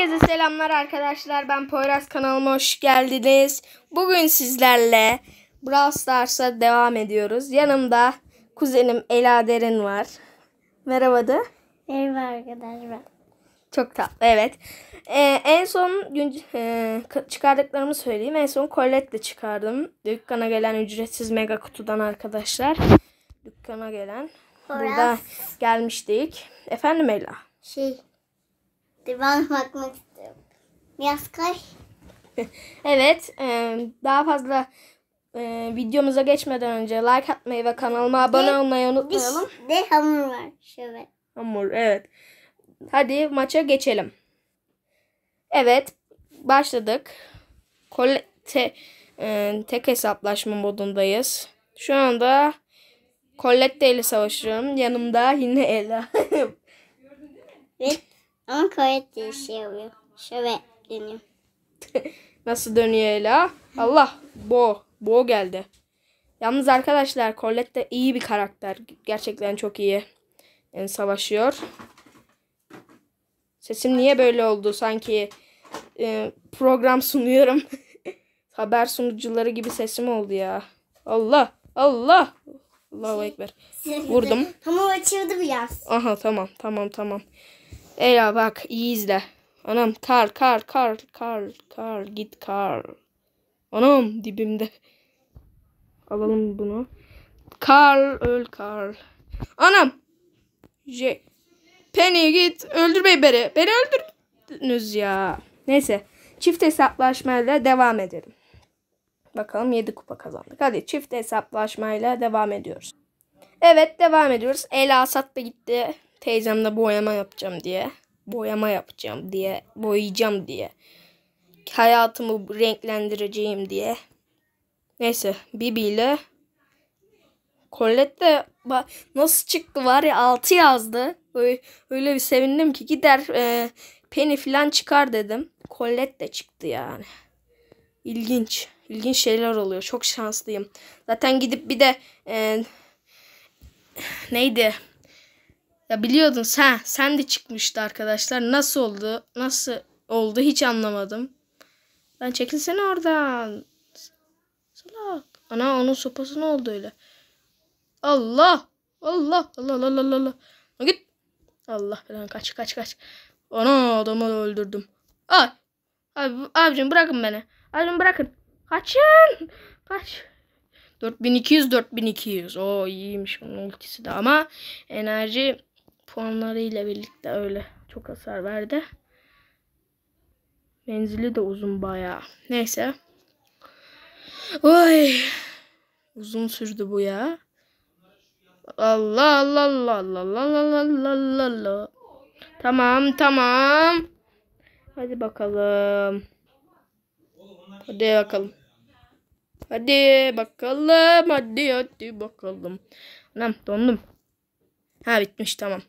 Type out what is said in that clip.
Herkese selamlar arkadaşlar. Ben Poyraz kanalıma hoş geldiniz. Bugün sizlerle Brawl Stars'a devam ediyoruz. Yanımda kuzenim Ela Derin var. Merhaba da. Merhaba arkadaşlar. Çok tatlı evet. Ee, en son gün, e, çıkardıklarımı söyleyeyim. En son Colette'le çıkardım. Dükkana gelen ücretsiz mega kutudan arkadaşlar. Dükkana gelen. Poyraz. Burada gelmiştik. Efendim Ela. Şey ben bakmak istiyorum. Biraz kay. evet. E, daha fazla e, videomuza geçmeden önce like atmayı ve kanalıma abone olmayı unutmayalım. Bir de hamur var. Şöyle. Hamur evet. Hadi maça geçelim. Evet. Başladık. Kole, te, e, tek hesaplaşma modundayız. Şu anda Colette ile savaşıyorum. Yanımda yine Ela. kayıt diye şey oluyor. Şöyle dönüyor. Nasıl dönüyor Ela? Allah Bo. Bo geldi. Yalnız arkadaşlar Colette de iyi bir karakter. Gerçekten çok iyi. Yani savaşıyor. Sesim niye böyle oldu? Sanki e, program sunuyorum. Haber sunucuları gibi sesim oldu ya. Allah! Allah! Allahu şey, Ekber. Şey, Vurdum. Hamur açıldı biraz. Aha tamam tamam tamam. Eya bak iyi izle. Anam kar kar kar kar kar git kar. Anam dibimde. Alalım bunu. Kar öl kar. Anam. J. Penny git öldür bey beri. Beni öldürdünüz ya. Neyse. Çift hesaplaşmayla devam edelim. Bakalım 7 kupa kazandık. Hadi çift hesaplaşmayla devam ediyoruz. Evet devam ediyoruz. Ela Asat da gitti. Teyzemle boyama yapacağım diye. Boyama yapacağım diye. Boyayacağım diye. Hayatımı renklendireceğim diye. Neyse Bibi ile Colette de nasıl çıktı var ya 6 yazdı. Öyle, öyle bir sevindim ki gider e, Penny falan çıkar dedim. Colette de çıktı yani. İlginç. İlginç şeyler oluyor. Çok şanslıyım. Zaten gidip bir de e, neydi? Ya biliyordun sen, sen de çıkmıştı arkadaşlar. Nasıl oldu? Nasıl oldu hiç anlamadım. Ben çekilsene oradan. Salak. Ana onun sopası ne oldu öyle? Allah. Allah. Allah Allah Allah Allah. Git. Allah falan kaç kaç kaç. Ana adamı öldürdüm. Ay. Abi, abicim bırakın beni. Abicim bırakın. Kaçın. Kaç. 4200 4200. O iyiymiş onun ikisi de ama enerji puanlarıyla birlikte öyle çok hasar verdi. Menzili de uzun bayağı. Neyse. Oy. Uzun sürdü bu ya. Allah Allah Allah Allah Allah Allah Allah Allah Allah. Tamam tamam. Hadi bakalım. Hadi bakalım. Hadi bakalım. Hadi hadi bakalım. Anam dondum. Ha bitmiş tamam.